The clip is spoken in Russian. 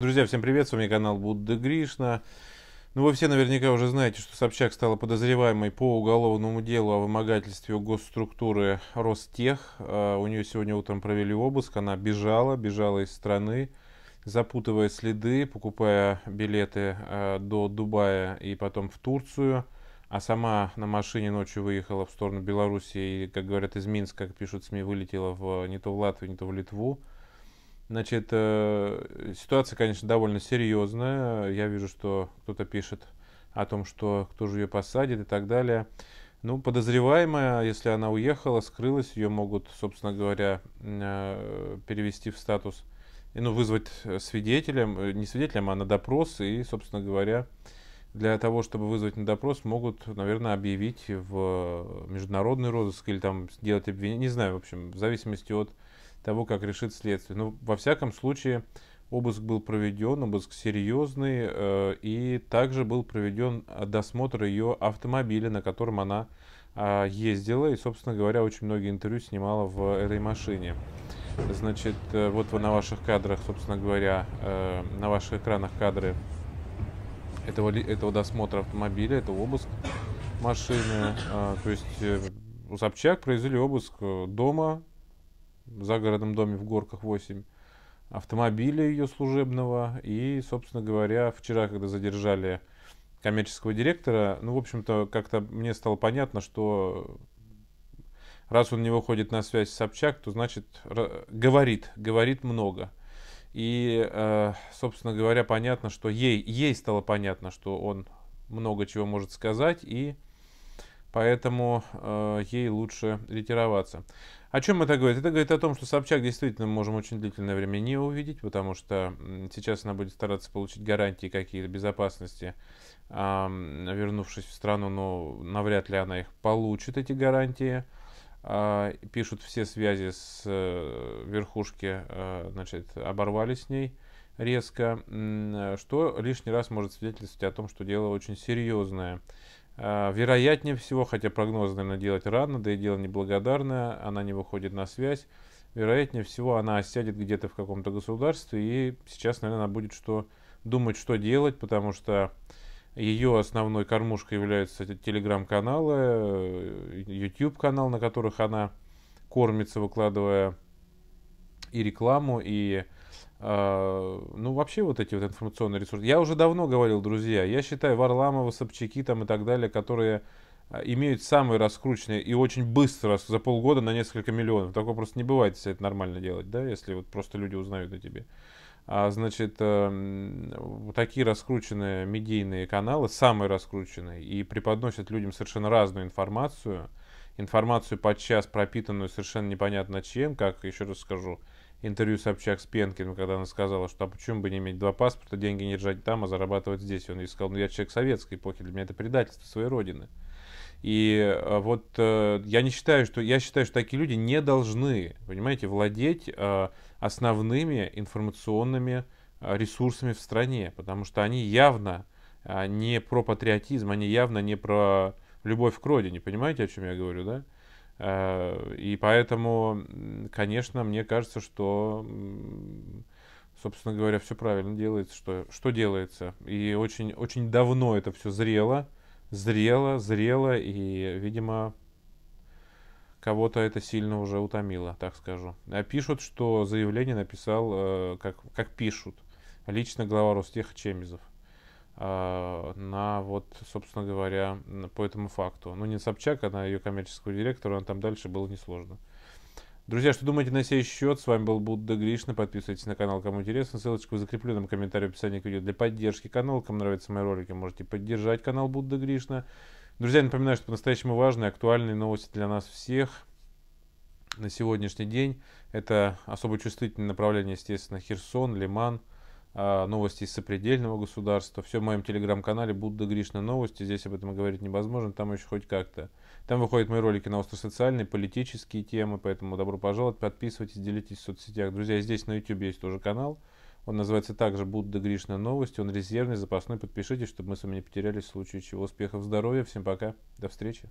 Друзья, всем привет, с вами канал Будда Гришна. Ну, вы все наверняка уже знаете, что Собчак стала подозреваемой по уголовному делу о вымогательстве у госструктуры Ростех. А, у нее сегодня утром провели обыск, она бежала, бежала из страны, запутывая следы, покупая билеты а, до Дубая и потом в Турцию. А сама на машине ночью выехала в сторону Беларуси и, как говорят из Минска, как пишут СМИ, вылетела в, не то в Латвию, не то в Литву. Значит, э, ситуация, конечно, довольно серьезная. Я вижу, что кто-то пишет о том, что кто же ее посадит и так далее. Ну, подозреваемая, если она уехала, скрылась, ее могут, собственно говоря, э, перевести в статус, э, ну, вызвать э, свидетелем, э, не свидетелем, а на допрос. И, собственно говоря, для того, чтобы вызвать на допрос, могут, наверное, объявить в международный розыск или там делать обвинение, не знаю, в общем, в зависимости от того, как решит следствие. Но ну, во всяком случае обыск был проведен, обыск серьезный, э, и также был проведен досмотр ее автомобиля, на котором она э, ездила, и, собственно говоря, очень многие интервью снимала в этой машине. Значит, э, вот на ваших кадрах, собственно говоря, э, на ваших экранах кадры этого, этого досмотра автомобиля, этого обыск машины. Э, то есть э, у Собчак произвели обыск э, дома, в загородном доме в Горках 8 автомобиля ее служебного. И, собственно говоря, вчера, когда задержали коммерческого директора, ну, в общем-то, как-то мне стало понятно, что раз он не выходит на связь с Собчак, то значит говорит, говорит много. И, э, собственно говоря, понятно, что ей, ей стало понятно, что он много чего может сказать, и поэтому э, ей лучше ретироваться. О чем это говорит? Это говорит о том, что Собчак действительно можем очень длительное время не увидеть, потому что сейчас она будет стараться получить гарантии какие-то безопасности, вернувшись в страну, но навряд ли она их получит, эти гарантии. А, пишут все связи с э, верхушки, э, значит, оборвали с ней резко, э, что лишний раз может свидетельствовать о том, что дело очень серьезное. А, вероятнее всего, хотя прогноз, наверное, делать рано, да и дело неблагодарное, она не выходит на связь. Вероятнее всего, она осядет где-то в каком-то государстве, и сейчас, наверное, она будет что думать, что делать, потому что ее основной кормушкой являются телеграм-каналы, YouTube-канал, э, на которых она кормится, выкладывая и рекламу, и а, ну, вообще вот эти вот информационные ресурсы. Я уже давно говорил, друзья, я считаю Варламова, Собчаки там и так далее, которые а, имеют самые раскрученные и очень быстро, за полгода на несколько миллионов. Такого просто не бывает, если это нормально делать, да, если вот просто люди узнают о тебе. А, значит, э, такие раскрученные медийные каналы, самые раскрученные, и преподносят людям совершенно разную информацию – информацию подчас пропитанную совершенно непонятно чем, как, еще раз скажу, интервью Собчак с Пенкиным, когда она сказала, что а почему бы не иметь два паспорта, деньги не держать там, а зарабатывать здесь. И он ей сказал, ну я человек советской эпохи, для меня это предательство своей родины. И э, вот э, я не считаю, что я считаю, что такие люди не должны, понимаете, владеть э, основными информационными э, ресурсами в стране, потому что они явно э, не про патриотизм, они явно не про любовь к родине, понимаете, о чем я говорю, да? Э, и поэтому, конечно, мне кажется, что, собственно говоря, все правильно делается, что, что делается. И очень, очень давно это все зрело, зрело, зрело, и, видимо, кого-то это сильно уже утомило, так скажу. А пишут, что заявление написал, э, как, как пишут, лично глава Ростеха Чемизов. А, на вот, собственно говоря, по этому факту. Ну, не Собчак, а на ее коммерческого директора, но там дальше было несложно. Друзья, что думаете на сей счет? С вами был Будда Гришна. Подписывайтесь на канал, кому интересно. Ссылочку в закрепленном комментарии в описании к видео для поддержки канала. Кому нравятся мои ролики, можете поддержать канал Будда Гришна. Друзья, напоминаю, что по-настоящему важные, актуальные новости для нас всех на сегодняшний день. Это особо чувствительное направление, естественно, Херсон, Лиман – а, новости из сопредельного государства. Все в моем телеграм-канале Будда Гришна новости. Здесь об этом говорить невозможно, там еще хоть как-то. Там выходят мои ролики на остросоциальные, политические темы, поэтому добро пожаловать, подписывайтесь, делитесь в соцсетях. Друзья, здесь на YouTube есть тоже канал. Он называется также Будда Гришна новости. Он резервный, запасной. Подпишитесь, чтобы мы с вами не потерялись в случае чего. Успехов, здоровья. Всем пока. До встречи.